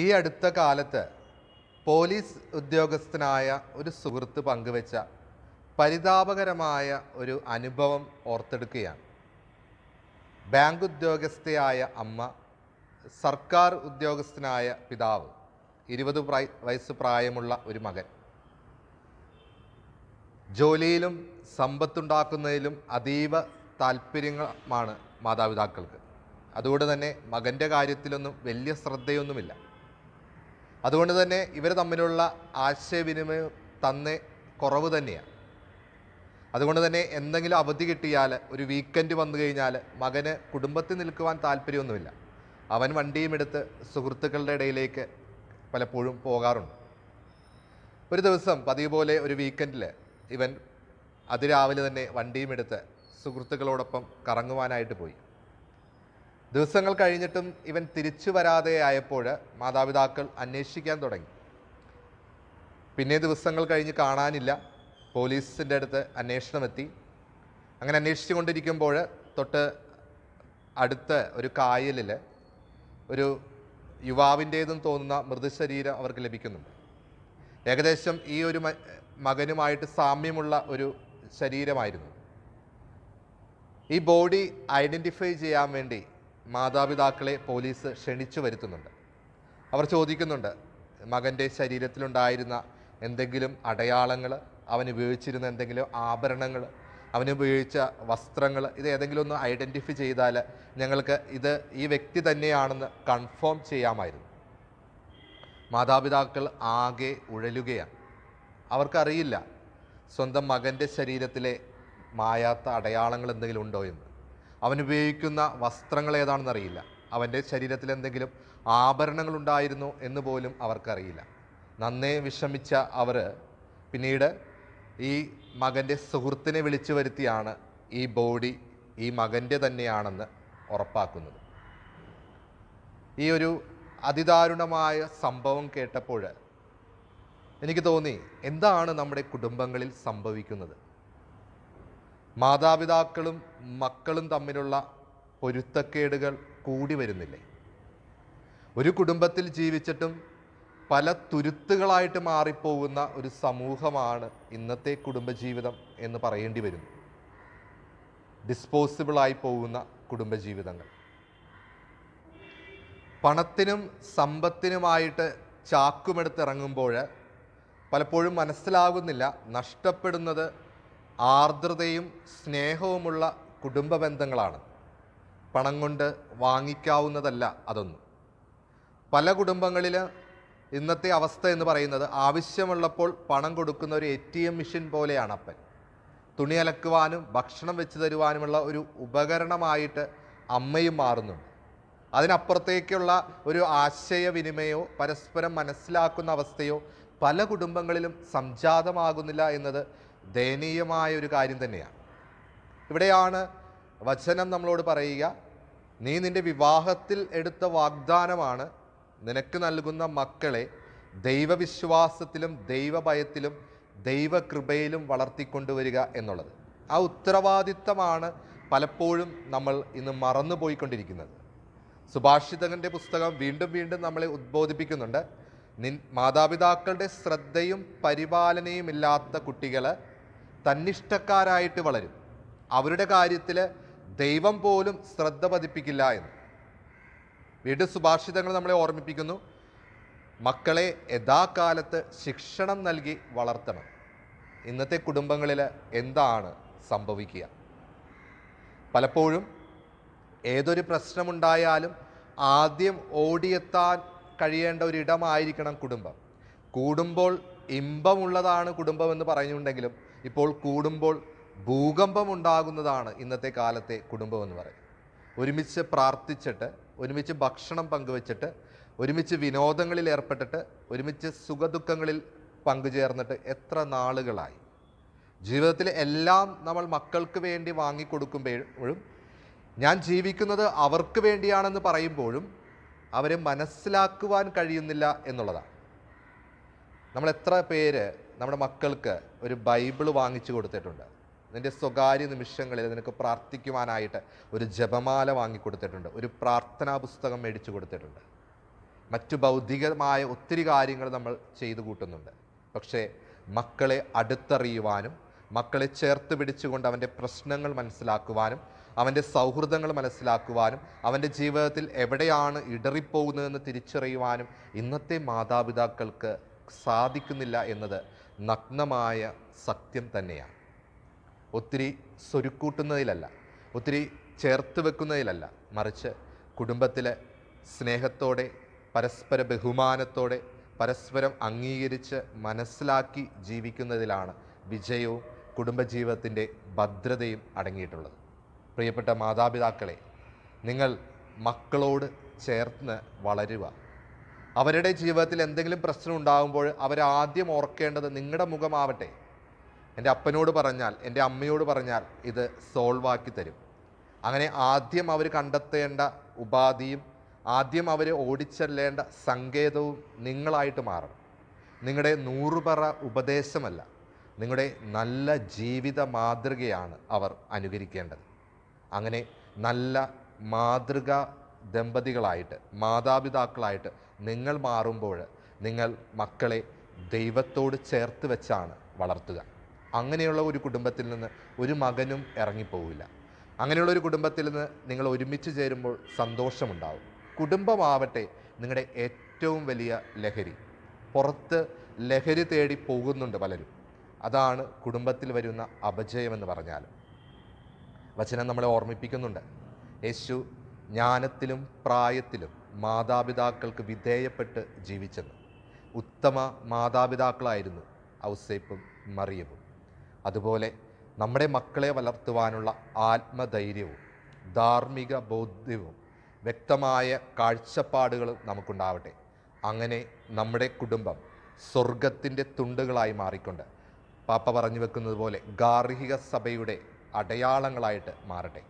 ഈ അടുത്ത കാലത്ത് പോലീസ് ഉദ്യോഗസ്ഥനായ ഒരു സുഹൃത്ത് പങ്കുവച്ച പരിതാപകരമായ ഒരു അനുഭവം ഓർത്തെടുക്കുകയാണ് ബാങ്ക് ഉദ്യോഗസ്ഥയായ അമ്മ സർക്കാർ ഉദ്യോഗസ്ഥനായ പിതാവ് ഇരുപത് വയസ്സ് പ്രായമുള്ള ഒരു മകൻ ജോലിയിലും സമ്പത്തുണ്ടാക്കുന്നതിലും അതീവ താല്പര്യങ്ങളാണ് മാതാപിതാക്കൾക്ക് അതുകൊണ്ട് തന്നെ മകൻ്റെ കാര്യത്തിലൊന്നും വലിയ ശ്രദ്ധയൊന്നുമില്ല അതുകൊണ്ട് തന്നെ ഇവർ തമ്മിലുള്ള ആശയവിനിമയം തന്നെ കുറവ് തന്നെയാണ് അതുകൊണ്ട് തന്നെ എന്തെങ്കിലും അവധി കിട്ടിയാൽ ഒരു വീക്കെൻഡ് വന്നു കഴിഞ്ഞാൽ മകന് കുടുംബത്തിൽ നിൽക്കുവാൻ താല്പര്യമൊന്നുമില്ല അവൻ വണ്ടിയും എടുത്ത് സുഹൃത്തുക്കളുടെ ഇടയിലേക്ക് പലപ്പോഴും പോകാറുണ്ട് ഒരു ദിവസം പതിവ് പോലെ ഒരു വീക്കെൻഡിൽ ഇവൻ അതിരാവിലെ തന്നെ വണ്ടിയും എടുത്ത് സുഹൃത്തുക്കളോടൊപ്പം കറങ്ങുവാനായിട്ട് പോയി ദിവസങ്ങൾ കഴിഞ്ഞിട്ടും ഇവൻ തിരിച്ചു വരാതെ ആയപ്പോൾ മാതാപിതാക്കൾ അന്വേഷിക്കാൻ തുടങ്ങി പിന്നെ ദിവസങ്ങൾ കഴിഞ്ഞ് കാണാനില്ല പോലീസിൻ്റെ അടുത്ത് അന്വേഷണമെത്തി അങ്ങനെ അന്വേഷിച്ചു കൊണ്ടിരിക്കുമ്പോൾ തൊട്ട് അടുത്ത ഒരു കായലിൽ ഒരു യുവാവിൻ്റേതെന്ന് തോന്നുന്ന മൃതശരീരം അവർക്ക് ലഭിക്കുന്നുണ്ട് ഏകദേശം ഈ ഒരു മകനുമായിട്ട് സാമ്യമുള്ള ഒരു ശരീരമായിരുന്നു ഈ ബോഡി ഐഡൻറ്റിഫൈ ചെയ്യാൻ വേണ്ടി മാതാപിതാക്കളെ പോലീസ് ക്ഷണിച്ചു വരുത്തുന്നുണ്ട് അവർ ചോദിക്കുന്നുണ്ട് മകൻ്റെ ശരീരത്തിലുണ്ടായിരുന്ന എന്തെങ്കിലും അടയാളങ്ങൾ അവൻ ഉപയോഗിച്ചിരുന്ന എന്തെങ്കിലും ആഭരണങ്ങൾ അവനുപയോഗിച്ച ഉപയോഗിച്ച വസ്ത്രങ്ങൾ ഇത് ഏതെങ്കിലും ഒന്ന് ഐഡൻറ്റിഫൈ ചെയ്താൽ ഞങ്ങൾക്ക് ഇത് ഈ വ്യക്തി തന്നെയാണെന്ന് കൺഫേം ചെയ്യാമായിരുന്നു മാതാപിതാക്കൾ ആകെ ഉഴലുകയാണ് അവർക്കറിയില്ല സ്വന്തം മകൻ്റെ ശരീരത്തിലെ മായാത്ത അടയാളങ്ങൾ എന്തെങ്കിലും ഉണ്ടോ എന്ന് അവൻ ഉപയോഗിക്കുന്ന വസ്ത്രങ്ങൾ ഏതാണെന്ന് അറിയില്ല അവൻ്റെ ശരീരത്തിൽ എന്തെങ്കിലും ആഭരണങ്ങളുണ്ടായിരുന്നു എന്ന് പോലും അവർക്കറിയില്ല നന്നേ വിഷമിച്ച അവർ പിന്നീട് ഈ മകൻ്റെ സുഹൃത്തിനെ വിളിച്ചു വരുത്തിയാണ് ഈ ബോഡി ഈ മകൻ്റെ തന്നെയാണെന്ന് ഉറപ്പാക്കുന്നത് ഈ ഒരു അതിദാരുണമായ സംഭവം കേട്ടപ്പോൾ എനിക്ക് തോന്നി എന്താണ് നമ്മുടെ കുടുംബങ്ങളിൽ സംഭവിക്കുന്നത് മാതാപിതാക്കളും മക്കളും തമ്മിലുള്ള പൊരുത്തക്കേടുകൾ കൂടി വരുന്നില്ലേ ഒരു കുടുംബത്തിൽ ജീവിച്ചിട്ടും പല തുരുത്തുകളായിട്ട് മാറിപ്പോകുന്ന ഒരു സമൂഹമാണ് ഇന്നത്തെ കുടുംബജീവിതം എന്ന് പറയേണ്ടി വരും ഡിസ്പോസിബിളായി പോകുന്ന കുടുംബജീവിതങ്ങൾ പണത്തിനും സമ്പത്തിനുമായിട്ട് ചാക്കുമെടുത്തിറങ്ങുമ്പോൾ പലപ്പോഴും മനസ്സിലാകുന്നില്ല നഷ്ടപ്പെടുന്നത് ആർദ്രതയും സ്നേഹവുമുള്ള കുടുംബ ബന്ധങ്ങളാണ് പണം കൊണ്ട് വാങ്ങിക്കാവുന്നതല്ല അതൊന്നും പല കുടുംബങ്ങളിൽ ഇന്നത്തെ അവസ്ഥ എന്ന് പറയുന്നത് ആവശ്യമുള്ളപ്പോൾ പണം കൊടുക്കുന്ന ഒരു എ ടി എം മെഷീൻ പോലെയാണ് അപ്പൻ തുണി അലക്കുവാനും ഭക്ഷണം വെച്ച് തരുവാനുമുള്ള ഒരു ഉപകരണമായിട്ട് അമ്മയും മാറുന്നുണ്ട് അതിനപ്പുറത്തേക്കുള്ള ഒരു ആശയവിനിമയോ പരസ്പരം മനസ്സിലാക്കുന്ന അവസ്ഥയോ പല കുടുംബങ്ങളിലും സംജാതമാകുന്നില്ല എന്നത് ദയനീയമായ ഒരു കാര്യം തന്നെയാണ് ഇവിടെയാണ് വചനം നമ്മളോട് പറയുക നീ നിൻ്റെ വിവാഹത്തിൽ എടുത്ത വാഗ്ദാനമാണ് നിനക്ക് നൽകുന്ന മക്കളെ ദൈവവിശ്വാസത്തിലും ദൈവഭയത്തിലും ദൈവകൃപയിലും വളർത്തിക്കൊണ്ടുവരിക എന്നുള്ളത് ആ ഉത്തരവാദിത്തമാണ് പലപ്പോഴും നമ്മൾ ഇന്ന് മറന്നുപോയിക്കൊണ്ടിരിക്കുന്നത് സുഭാഷിതകൻ്റെ പുസ്തകം വീണ്ടും വീണ്ടും നമ്മളെ ഉദ്ബോധിപ്പിക്കുന്നുണ്ട് നിൻ മാതാപിതാക്കളുടെ ശ്രദ്ധയും പരിപാലനയും ഇല്ലാത്ത കുട്ടികൾ തന്നിഷ്ടക്കാരായിട്ട് വളരും അവരുടെ കാര്യത്തിൽ ദൈവം പോലും ശ്രദ്ധ പതിപ്പിക്കില്ല എന്ന് വീട് സുഭാഷിതങ്ങൾ നമ്മളെ ഓർമ്മിപ്പിക്കുന്നു മക്കളെ യഥാകാലത്ത് ശിക്ഷണം നൽകി വളർത്തണം ഇന്നത്തെ കുടുംബങ്ങളിൽ എന്താണ് സംഭവിക്കുക പലപ്പോഴും ഏതൊരു പ്രശ്നമുണ്ടായാലും ആദ്യം ഓടിയെത്താൻ കഴിയേണ്ട ഒരിടമായിരിക്കണം കുടുംബം കൂടുമ്പോൾ ഇമ്പമുള്ളതാണ് കുടുംബമെന്ന് പറയുന്നുണ്ടെങ്കിലും ഇപ്പോൾ കൂടുമ്പോൾ ഭൂകമ്പം ഉണ്ടാകുന്നതാണ് ഇന്നത്തെ കാലത്തെ കുടുംബം എന്ന് പറയും ഒരുമിച്ച് പ്രാർത്ഥിച്ചിട്ട് ഒരുമിച്ച് ഭക്ഷണം പങ്കുവച്ചിട്ട് ഒരുമിച്ച് വിനോദങ്ങളിൽ ഏർപ്പെട്ടിട്ട് ഒരുമിച്ച് സുഖദുഃഖങ്ങളിൽ പങ്കുചേർന്നിട്ട് എത്ര നാളുകളായി ജീവിതത്തിൽ എല്ലാം നമ്മൾ മക്കൾക്ക് വേണ്ടി വാങ്ങിക്കൊടുക്കുമ്പോഴും ഞാൻ ജീവിക്കുന്നത് അവർക്ക് വേണ്ടിയാണെന്ന് പറയുമ്പോഴും അവരെ മനസ്സിലാക്കുവാൻ കഴിയുന്നില്ല എന്നുള്ളതാണ് നമ്മൾ എത്ര പേര് നമ്മുടെ മക്കൾക്ക് ഒരു ബൈബിൾ വാങ്ങിച്ചു കൊടുത്തിട്ടുണ്ട് നിൻ്റെ സ്വകാര്യ നിമിഷങ്ങളിൽ നിനക്ക് പ്രാർത്ഥിക്കുവാനായിട്ട് ഒരു ജപമാല വാങ്ങിക്കൊടുത്തിട്ടുണ്ട് ഒരു പ്രാർത്ഥനാ പുസ്തകം മേടിച്ചു കൊടുത്തിട്ടുണ്ട് മറ്റു ഭൗതികമായ ഒത്തിരി കാര്യങ്ങൾ നമ്മൾ ചെയ്തു കൂട്ടുന്നുണ്ട് പക്ഷേ മക്കളെ അടുത്തറിയുവാനും മക്കളെ ചേർത്ത് പിടിച്ചുകൊണ്ട് അവൻ്റെ പ്രശ്നങ്ങൾ മനസ്സിലാക്കുവാനും അവൻ്റെ സൗഹൃദങ്ങൾ മനസ്സിലാക്കുവാനും അവൻ്റെ ജീവിതത്തിൽ എവിടെയാണ് ഇടറിപ്പോകുന്നതെന്ന് തിരിച്ചറിയുവാനും ഇന്നത്തെ മാതാപിതാക്കൾക്ക് സാധിക്കുന്നില്ല എന്നത് നഗ്നമായ സത്യം തന്നെയാണ് ഒത്തിരി സ്വരുക്കൂട്ടുന്നതിലല്ല ഒത്തിരി ചേർത്ത് വെക്കുന്നതിലല്ല മറിച്ച് കുടുംബത്തിലെ സ്നേഹത്തോടെ പരസ്പര ബഹുമാനത്തോടെ പരസ്പരം അംഗീകരിച്ച് മനസ്സിലാക്കി ജീവിക്കുന്നതിലാണ് വിജയവും കുടുംബജീവിതത്തിൻ്റെ ഭദ്രതയും അടങ്ങിയിട്ടുള്ളത് പ്രിയപ്പെട്ട മാതാപിതാക്കളെ നിങ്ങൾ മക്കളോട് ചേർന്ന് വളരുക അവരുടെ ജീവിതത്തിൽ എന്തെങ്കിലും പ്രശ്നം ഉണ്ടാകുമ്പോൾ അവരാദ്യം ഓർക്കേണ്ടത് നിങ്ങളുടെ മുഖമാവട്ടെ എൻ്റെ അപ്പനോട് പറഞ്ഞാൽ എൻ്റെ അമ്മയോട് പറഞ്ഞാൽ ഇത് സോൾവ് ആക്കി തരും അങ്ങനെ ആദ്യം അവർ കണ്ടെത്തേണ്ട ഉപാധിയും ആദ്യം അവരെ ഓടിച്ചെല്ലേണ്ട സങ്കേതവും നിങ്ങളായിട്ട് മാറണം നിങ്ങളുടെ നൂറുപറ ഉപദേശമല്ല നിങ്ങളുടെ നല്ല ജീവിത മാതൃകയാണ് അവർ അനുകരിക്കേണ്ടത് അങ്ങനെ നല്ല മാതൃക ദമ്പതികളായിട്ട് മാതാപിതാക്കളായിട്ട് നിങ്ങൾ മാറുമ്പോൾ നിങ്ങൾ മക്കളെ ദൈവത്തോട് ചേർത്ത് വെച്ചാണ് വളർത്തുക അങ്ങനെയുള്ള ഒരു കുടുംബത്തിൽ നിന്ന് ഒരു മകനും ഇറങ്ങിപ്പോവില്ല അങ്ങനെയുള്ള ഒരു കുടുംബത്തിൽ നിന്ന് നിങ്ങൾ ഒരുമിച്ച് ചേരുമ്പോൾ സന്തോഷമുണ്ടാവും കുടുംബമാവട്ടെ നിങ്ങളുടെ ഏറ്റവും വലിയ ലഹരി പുറത്ത് ലഹരി തേടി പോകുന്നുണ്ട് പലരും അതാണ് കുടുംബത്തിൽ വരുന്ന അപജയമെന്ന് പറഞ്ഞാൽ വചനം നമ്മളെ ഓർമ്മിപ്പിക്കുന്നുണ്ട് യേശു ജ്ഞാനത്തിലും പ്രായത്തിലും മാതാപിതാക്കൾക്ക് വിധേയപ്പെട്ട് ജീവിച്ചെന്ന് ഉത്തമ മാതാപിതാക്കളായിരുന്നു ഔസേപ്പും മറിയവും അതുപോലെ നമ്മുടെ മക്കളെ വളർത്തുവാനുള്ള ആത്മധൈര്യവും ധാർമ്മിക ബോധ്യവും വ്യക്തമായ കാഴ്ചപ്പാടുകളും നമുക്കുണ്ടാവട്ടെ അങ്ങനെ നമ്മുടെ കുടുംബം സ്വർഗത്തിൻ്റെ തുണ്ടുകളായി മാറിക്കൊണ്ട് പാപ്പ പറഞ്ഞു വെക്കുന്നത് പോലെ ഗാർഹിക സഭയുടെ അടയാളങ്ങളായിട്ട് മാറട്ടെ